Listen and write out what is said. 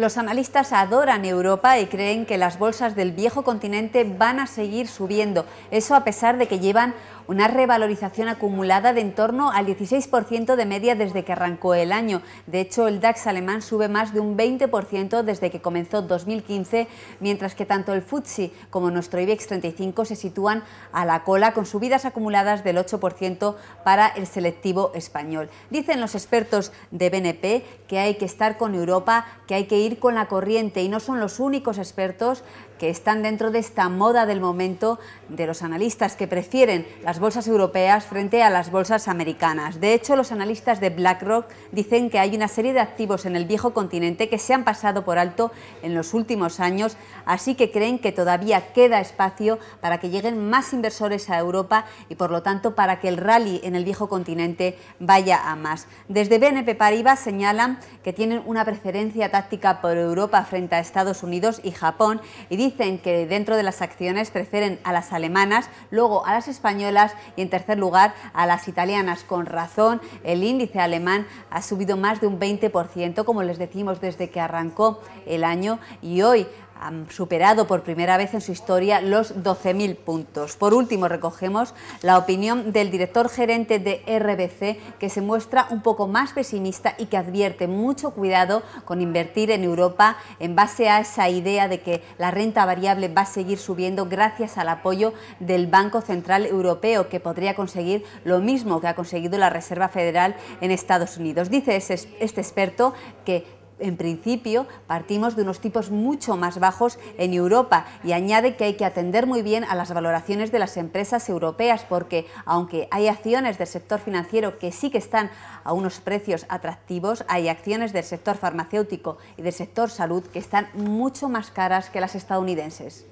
Los analistas adoran Europa y creen que las bolsas del viejo continente van a seguir subiendo, eso a pesar de que llevan una revalorización acumulada de en torno al 16% de media desde que arrancó el año. De hecho, el DAX alemán sube más de un 20% desde que comenzó 2015, mientras que tanto el FTSE como nuestro IBEX 35 se sitúan a la cola con subidas acumuladas del 8% para el selectivo español. Dicen los expertos de BNP que hay que estar con Europa, que hay que ir con la corriente y no son los únicos expertos que están dentro de esta moda del momento de los analistas que prefieren las bolsas europeas frente a las bolsas americanas. De hecho, los analistas de BlackRock dicen que hay una serie de activos en el viejo continente que se han pasado por alto en los últimos años, así que creen que todavía queda espacio para que lleguen más inversores a Europa y, por lo tanto, para que el rally en el viejo continente vaya a más. Desde BNP Paribas señalan que tienen una preferencia táctica por Europa frente a Estados Unidos y Japón y dicen que dentro de las acciones prefieren a las alemanas, luego a las españolas y en tercer lugar a las italianas. Con razón, el índice alemán ha subido más de un 20%, como les decimos, desde que arrancó el año y hoy han superado por primera vez en su historia los 12.000 puntos. Por último, recogemos la opinión del director gerente de RBC, que se muestra un poco más pesimista y que advierte mucho cuidado con invertir en Europa en base a esa idea de que la renta variable va a seguir subiendo gracias al apoyo del Banco Central Europeo, que podría conseguir lo mismo que ha conseguido la Reserva Federal en Estados Unidos. Dice este experto que en principio partimos de unos tipos mucho más bajos en Europa y añade que hay que atender muy bien a las valoraciones de las empresas europeas porque aunque hay acciones del sector financiero que sí que están a unos precios atractivos, hay acciones del sector farmacéutico y del sector salud que están mucho más caras que las estadounidenses.